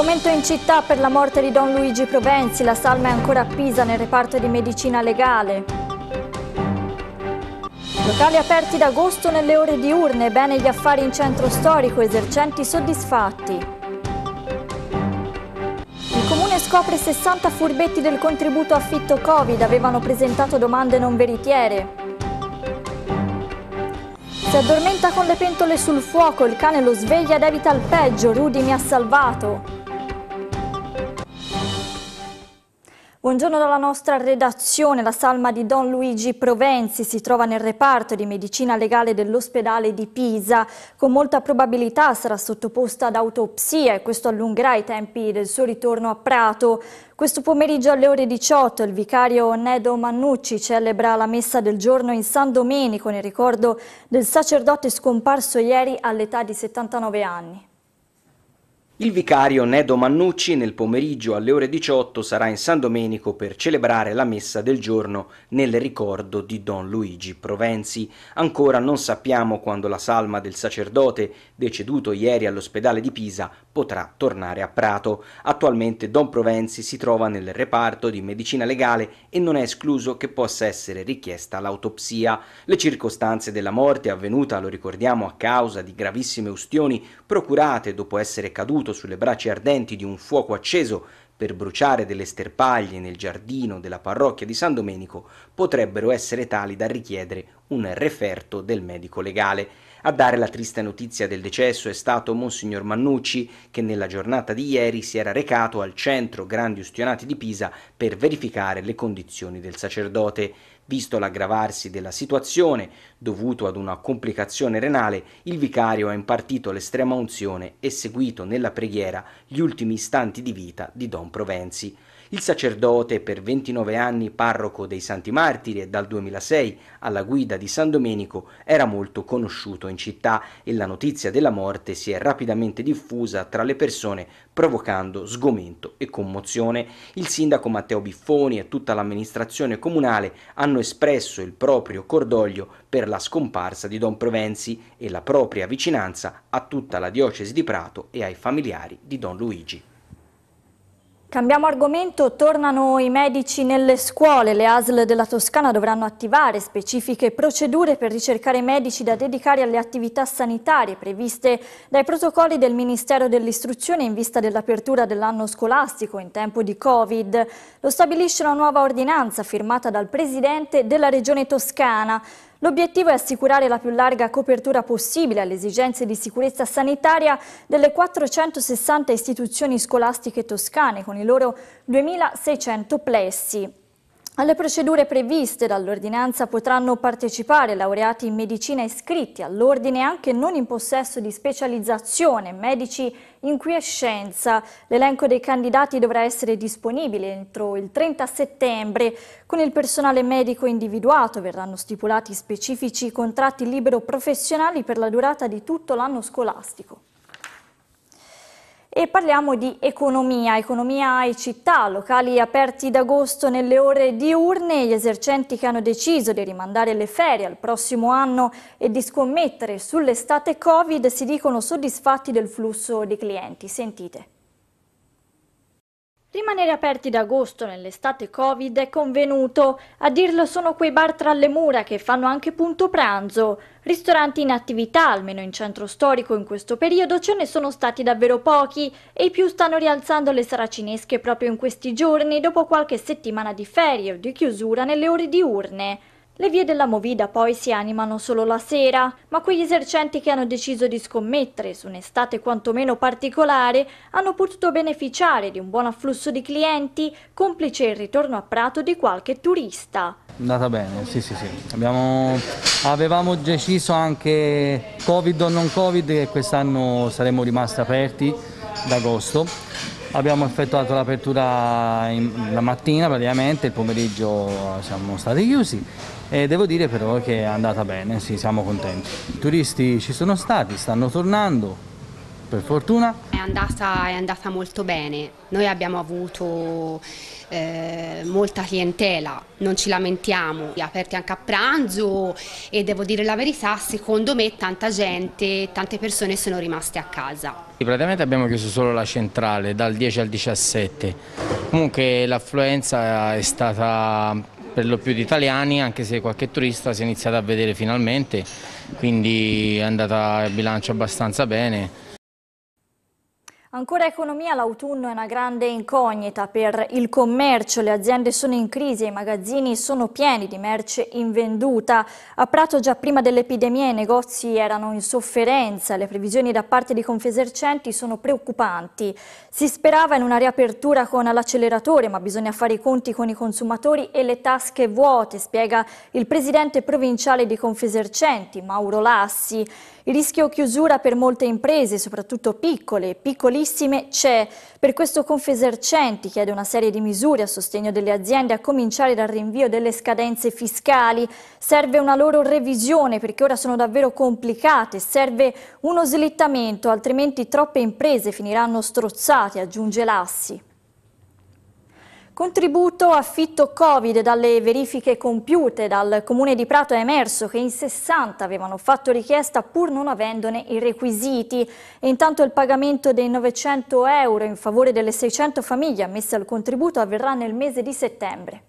Sgomento in città per la morte di Don Luigi Provenzi, la salma è ancora a Pisa nel reparto di medicina legale. Locali aperti d'agosto nelle ore diurne, bene gli affari in centro storico, esercenti soddisfatti. Il comune scopre 60 furbetti del contributo affitto Covid, avevano presentato domande non veritiere. Si addormenta con le pentole sul fuoco, il cane lo sveglia ed evita il peggio, Rudy mi ha salvato. Buongiorno dalla nostra redazione. La salma di Don Luigi Provenzi si trova nel reparto di medicina legale dell'ospedale di Pisa. Con molta probabilità sarà sottoposta ad autopsia e questo allungherà i tempi del suo ritorno a Prato. Questo pomeriggio alle ore 18 il vicario Nedo Mannucci celebra la messa del giorno in San Domenico nel ricordo del sacerdote scomparso ieri all'età di 79 anni. Il vicario Nedo Mannucci nel pomeriggio alle ore 18 sarà in San Domenico per celebrare la messa del giorno nel ricordo di Don Luigi Provenzi. Ancora non sappiamo quando la salma del sacerdote, deceduto ieri all'ospedale di Pisa, potrà tornare a Prato. Attualmente Don Provenzi si trova nel reparto di medicina legale e non è escluso che possa essere richiesta l'autopsia. Le circostanze della morte avvenuta, lo ricordiamo, a causa di gravissime ustioni procurate dopo essere caduto seduto sulle braccia ardenti di un fuoco acceso per bruciare delle sterpaglie nel giardino della parrocchia di San Domenico potrebbero essere tali da richiedere un referto del medico legale. A dare la triste notizia del decesso è stato Monsignor Mannucci, che nella giornata di ieri si era recato al centro Grandi Ustionati di Pisa per verificare le condizioni del sacerdote. Visto l'aggravarsi della situazione, dovuto ad una complicazione renale, il vicario ha impartito l'estrema unzione e seguito nella preghiera gli ultimi istanti di vita di Don Provenzi. Il sacerdote, per 29 anni parroco dei Santi Martiri e dal 2006 alla guida di San Domenico, era molto conosciuto in città e la notizia della morte si è rapidamente diffusa tra le persone provocando sgomento e commozione. Il sindaco Matteo Biffoni e tutta l'amministrazione comunale hanno espresso il proprio cordoglio per la scomparsa di Don Provenzi e la propria vicinanza a tutta la diocesi di Prato e ai familiari di Don Luigi. Cambiamo argomento, tornano i medici nelle scuole. Le ASL della Toscana dovranno attivare specifiche procedure per ricercare medici da dedicare alle attività sanitarie previste dai protocolli del Ministero dell'Istruzione in vista dell'apertura dell'anno scolastico in tempo di Covid. Lo stabilisce una nuova ordinanza firmata dal Presidente della Regione Toscana. L'obiettivo è assicurare la più larga copertura possibile alle esigenze di sicurezza sanitaria delle 460 istituzioni scolastiche toscane con i loro 2600 plessi. Alle procedure previste dall'ordinanza potranno partecipare laureati in medicina iscritti all'ordine anche non in possesso di specializzazione, medici in quiescenza. L'elenco dei candidati dovrà essere disponibile entro il 30 settembre. Con il personale medico individuato verranno stipulati specifici contratti libero professionali per la durata di tutto l'anno scolastico. E parliamo di economia, economia e città, locali aperti d'agosto nelle ore diurne, gli esercenti che hanno deciso di rimandare le ferie al prossimo anno e di scommettere sull'estate Covid si dicono soddisfatti del flusso di clienti. Sentite. Rimanere aperti d'agosto nell'estate Covid è convenuto. A dirlo sono quei bar tra le mura che fanno anche punto pranzo. Ristoranti in attività, almeno in centro storico in questo periodo, ce ne sono stati davvero pochi e i più stanno rialzando le saracinesche proprio in questi giorni dopo qualche settimana di ferie o di chiusura nelle ore diurne. Le vie della Movida poi si animano solo la sera, ma quegli esercenti che hanno deciso di scommettere su un'estate quantomeno particolare hanno potuto beneficiare di un buon afflusso di clienti, complice il ritorno a Prato di qualche turista. Andata bene, sì sì sì. Abbiamo, avevamo deciso anche Covid o non Covid che quest'anno saremmo rimasti aperti d'agosto. Abbiamo effettuato l'apertura la mattina praticamente, il pomeriggio siamo stati chiusi e devo dire però che è andata bene, sì, siamo contenti. I turisti ci sono stati, stanno tornando, per fortuna. È andata, è andata molto bene, noi abbiamo avuto eh, molta clientela, non ci lamentiamo, aperti anche a pranzo e devo dire la verità, secondo me tanta gente, tante persone sono rimaste a casa. Praticamente abbiamo chiuso solo la centrale dal 10 al 17, comunque l'affluenza è stata per lo più di italiani, anche se qualche turista si è iniziato a vedere finalmente, quindi è andata il bilancio abbastanza bene. Ancora economia, l'autunno è una grande incognita per il commercio, le aziende sono in crisi e i magazzini sono pieni di merce invenduta. A Prato già prima dell'epidemia i negozi erano in sofferenza, le previsioni da parte di Confesercenti sono preoccupanti. Si sperava in una riapertura con l'acceleratore, ma bisogna fare i conti con i consumatori e le tasche vuote, spiega il presidente provinciale di Confesercenti, Mauro Lassi. Il rischio chiusura per molte imprese, soprattutto piccole e piccolissime, serissime c'è. Per questo Confesercenti chiede una serie di misure a sostegno delle aziende, a cominciare dal rinvio delle scadenze fiscali. Serve una loro revisione perché ora sono davvero complicate, serve uno slittamento, altrimenti troppe imprese finiranno strozzate, aggiunge Lassi. Contributo affitto Covid dalle verifiche compiute dal Comune di Prato è emerso che in 60 avevano fatto richiesta pur non avendone i requisiti. E intanto il pagamento dei 900 euro in favore delle 600 famiglie ammesse al contributo avverrà nel mese di settembre.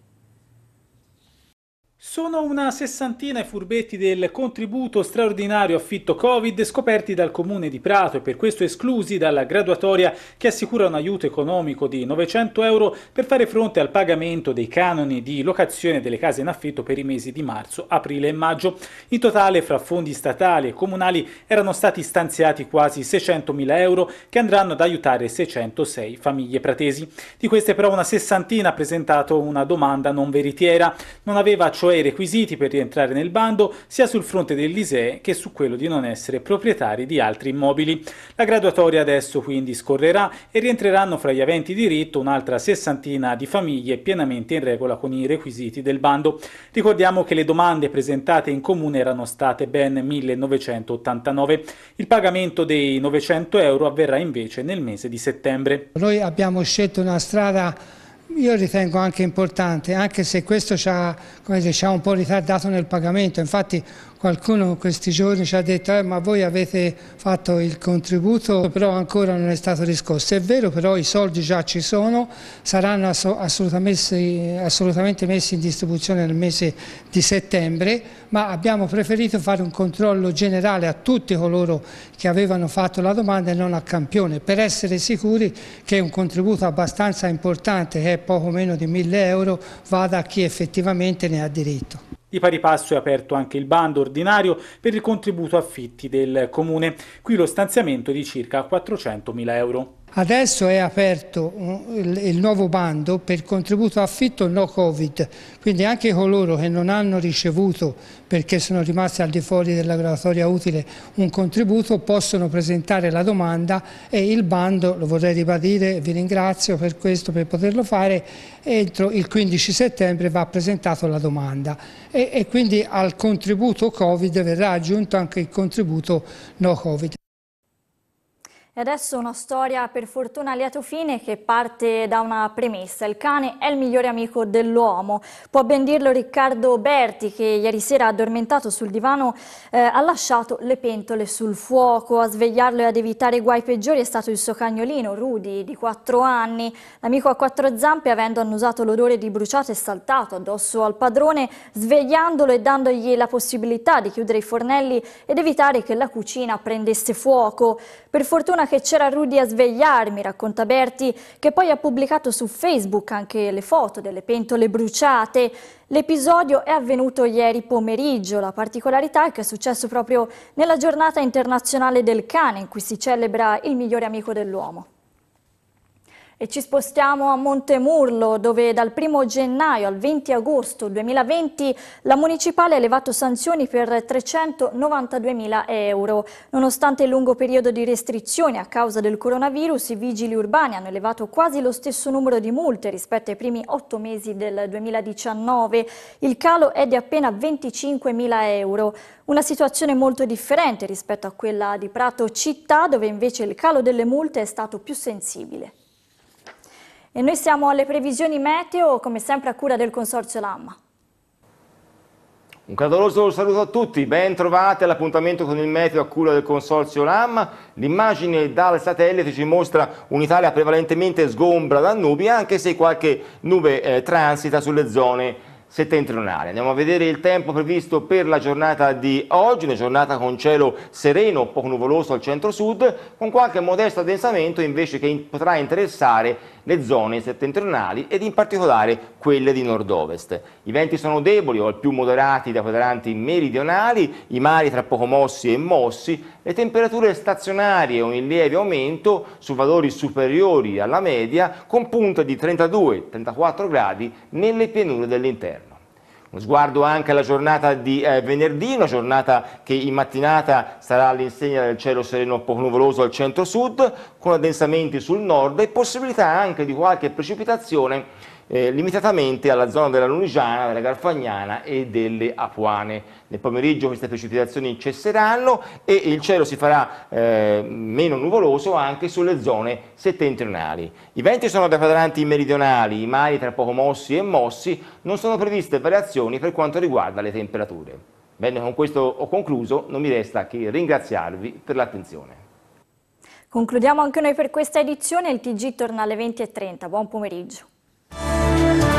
Sono una sessantina i furbetti del contributo straordinario affitto Covid scoperti dal Comune di Prato e per questo esclusi dalla graduatoria che assicura un aiuto economico di 900 euro per fare fronte al pagamento dei canoni di locazione delle case in affitto per i mesi di marzo, aprile e maggio. In totale fra fondi statali e comunali erano stati stanziati quasi 600 mila euro che andranno ad aiutare 606 famiglie pratesi. Di queste però una sessantina ha presentato una domanda non veritiera, non aveva cioè cioè i requisiti per rientrare nel bando sia sul fronte dell'ISEE che su quello di non essere proprietari di altri immobili. La graduatoria adesso quindi scorrerà e rientreranno fra gli aventi diritto un'altra sessantina di famiglie pienamente in regola con i requisiti del bando. Ricordiamo che le domande presentate in comune erano state ben 1989. Il pagamento dei 900 euro avverrà invece nel mese di settembre. Noi abbiamo scelto una strada io ritengo anche importante, anche se questo ci ha, un po' ritardato nel pagamento, infatti Qualcuno questi giorni ci ha detto eh, ma voi avete fatto il contributo però ancora non è stato riscosso. È vero però i soldi già ci sono, saranno assolutamente, assolutamente messi in distribuzione nel mese di settembre ma abbiamo preferito fare un controllo generale a tutti coloro che avevano fatto la domanda e non a campione per essere sicuri che un contributo abbastanza importante che eh, è poco meno di 1000 euro vada a chi effettivamente ne ha diritto. Di pari passo è aperto anche il bando ordinario per il contributo affitti del Comune, qui lo stanziamento è di circa 400.000 euro. Adesso è aperto il nuovo bando per contributo affitto no Covid, quindi anche coloro che non hanno ricevuto perché sono rimasti al di fuori della graduatoria utile un contributo possono presentare la domanda e il bando, lo vorrei ribadire, vi ringrazio per questo, per poterlo fare, entro il 15 settembre va presentata la domanda e, e quindi al contributo Covid verrà aggiunto anche il contributo no Covid. E adesso una storia per fortuna a lieto fine che parte da una premessa. Il cane è il migliore amico dell'uomo. Può ben dirlo Riccardo Berti che ieri sera addormentato sul divano eh, ha lasciato le pentole sul fuoco. A svegliarlo e ad evitare guai peggiori è stato il suo cagnolino Rudy di 4 anni. L'amico a quattro zampe avendo annusato l'odore di bruciato è saltato addosso al padrone svegliandolo e dandogli la possibilità di chiudere i fornelli ed evitare che la cucina prendesse fuoco. Per fortuna persona che c'era Rudy a svegliarmi, racconta Berti, che poi ha pubblicato su Facebook anche le foto delle pentole bruciate. L'episodio è avvenuto ieri pomeriggio, la particolarità è che è successo proprio nella giornata internazionale del cane in cui si celebra il migliore amico dell'uomo. E ci spostiamo a Montemurlo dove dal 1 gennaio al 20 agosto 2020 la municipale ha elevato sanzioni per 392.000 euro. Nonostante il lungo periodo di restrizioni a causa del coronavirus, i vigili urbani hanno elevato quasi lo stesso numero di multe rispetto ai primi otto mesi del 2019. Il calo è di appena 25.000 euro. Una situazione molto differente rispetto a quella di Prato Città dove invece il calo delle multe è stato più sensibile. E noi siamo alle previsioni meteo, come sempre a cura del Consorzio Lamma. Un caloroso saluto a tutti, ben trovati all'appuntamento con il meteo a cura del Consorzio Lamma. L'immagine dal satellite ci mostra un'Italia prevalentemente sgombra da nubi, anche se qualche nube eh, transita sulle zone settentrionale. Andiamo a vedere il tempo previsto per la giornata di oggi, una giornata con cielo sereno, poco nuvoloso al centro-sud, con qualche modesto addensamento invece che potrà interessare le zone settentrionali ed in particolare quelle di nord-ovest. I venti sono deboli o al più moderati da quadranti meridionali, i mari tra poco mossi e mossi, le temperature stazionarie o in lieve aumento su valori superiori alla media con punta di 32-34 gradi nelle pianure dell'interno. Un sguardo anche alla giornata di eh, venerdì, una giornata che in mattinata sarà all'insegna del cielo sereno poco nuvoloso al centro-sud, con addensamenti sul nord e possibilità anche di qualche precipitazione eh, limitatamente alla zona della Lunigiana, della Garfagnana e delle Apuane. Nel pomeriggio queste precipitazioni cesseranno e il cielo si farà eh, meno nuvoloso anche sulle zone settentrionali. I venti sono da quadranti meridionali, i mari tra poco mossi e mossi, non sono previste variazioni per quanto riguarda le temperature. Bene, con questo ho concluso, non mi resta che ringraziarvi per l'attenzione. Concludiamo anche noi per questa edizione, il TG torna alle 20.30, buon pomeriggio. Bye.